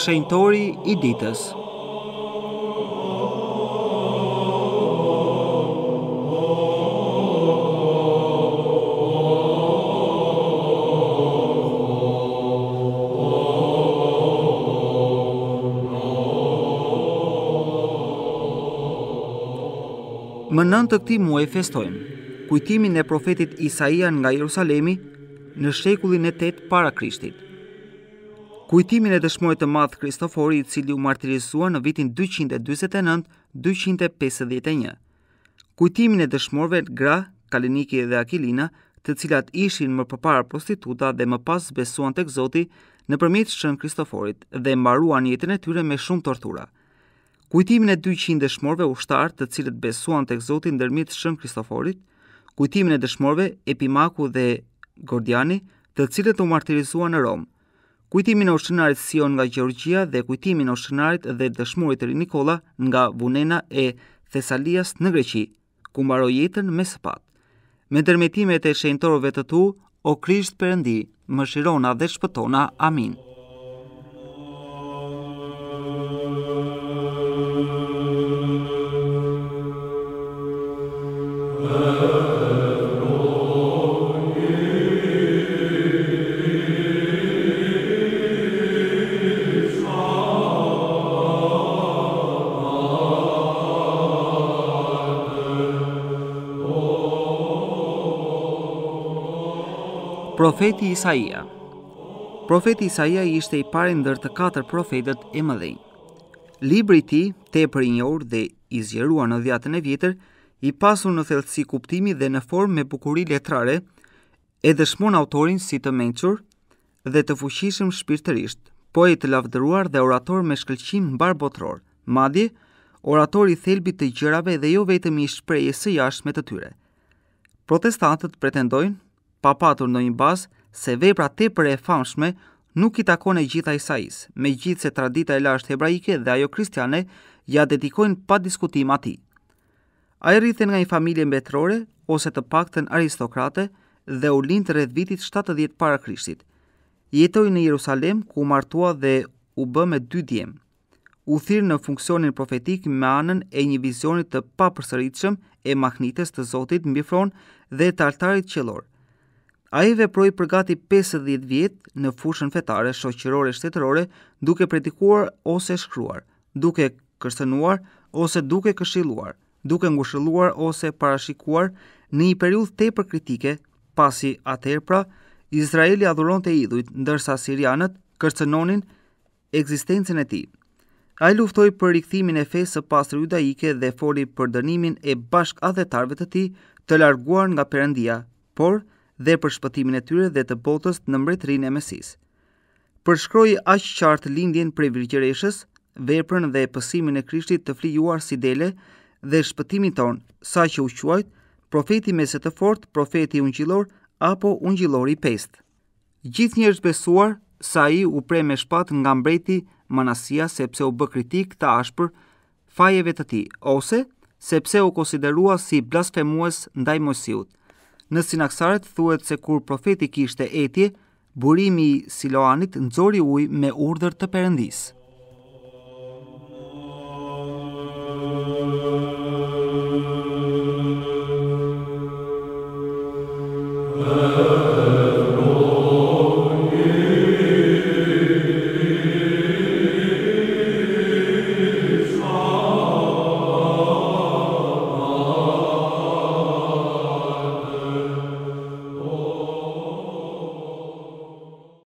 shenjtori i ditës. Më nënë të këti muaj festojmë, kujtimin e profetit Isaian nga Jerusalemi në shekullin e 8 para Krishtit. Kujtimin e dëshmojë të madh Kristofori, i cili u martirizua në vitin 249-251. Kujtimin e dëshmorve Gra, Kaliniki dhe Akilina, të cilat ishin më përpara prostituta dhe më pas besuan tek Zoti në përmjet shën Kristoforit dhe mbaruan jetën e tyre me shumë tortura. Kujtimin e 200 dëshmorve ushtar të cilët besuan tek Zoti ndërmjet shën Kristoforit, kujtimin e dëshmorve Epimaku dhe Gordiani, të cilët u martirizuan në Romë, kujtimin e ushtënarit Sion nga Gjorgjia dhe kujtimin e ushtënarit dhe dëshmurit të Rinikola nga Vunena e Thesalias në Greqi, ku mbaroi jetën me sëpat. Me dërmetimet e shenjtorëve të tu, o Krisht Perëndi, mëshirona dhe shpëtona. Amin. Uh... -huh. Profeti Isaia Profeti Isaia ishte i pari ndër të katër profetët e mëdhej. Libri i tij, tepër i njohur dhe i zjerua në dhjetën e vjetër, i pasur në thellësi kuptimi dhe në formë me bukurinë letrare, e dëshmon autorin si të mençur dhe të fuqishëm shpirtërisht, poet të lavdëruar dhe orator me shkëlqim mbar botror. Madje orator i thelbit të gjërave dhe jo vetëm i shprehjes së jashtme të tyre. Protestantët pretendojnë pa patur në një bazë se vepra te për e famshme nuk i takon e gjitha i sajis, me gjithë se tradita e lasht hebraike dhe ajo kristiane ja dedikojnë pa diskutim ati. A e rritën nga një familje mbetrore, ose të pakten aristokrate, dhe u lindë të redh vitit 70 para krishtit. Jetoj në Jerusalem, ku martua dhe u bë me dy djemë. U thirë në funksionin profetik me anën e një vizionit të papërsëritshëm e mahnites të Zotit mbifron dhe të altarit qelorë. A i veproj për gati 50 vjetë në fushën fetare, shoqërore, shtetërore, duke pretikuar ose shkruar, duke kërstenuar ose duke këshiluar, duke ngushiluar ose parashikuar në i periud të për kritike, pasi atër pra, Izraeli adhuron të idhujt, ndërsa Sirianët kërstenonin eksistencin e ti. A i luftoj për rikëthimin e fesë së pasrë judaike dhe foli për dënimin e bashk adhetarve të ti të larguar nga përëndia, por, dhe për shpëtimin e tyre dhe të botës në mbretrin e mesis. Përshkroj aq qartë lindjen për virgjereshës, veprën dhe pësimin e krishtit të flijuar si dele dhe shpëtimin ton, sa që u quajt, profeti meset të fort, profeti ungjillor apo i pest. Gjithë njerëz besuar sa i u pre me shpat nga mbreti Manasia sepse u bë kritik të ashpër fajeve të tij ose sepse u konsiderua si blasfemues ndaj Mojsiut. Në sinaksaret thuet se kur profeti kishte etje, burimi i Siloanit nxori ujë me urdhër të Perëndisë.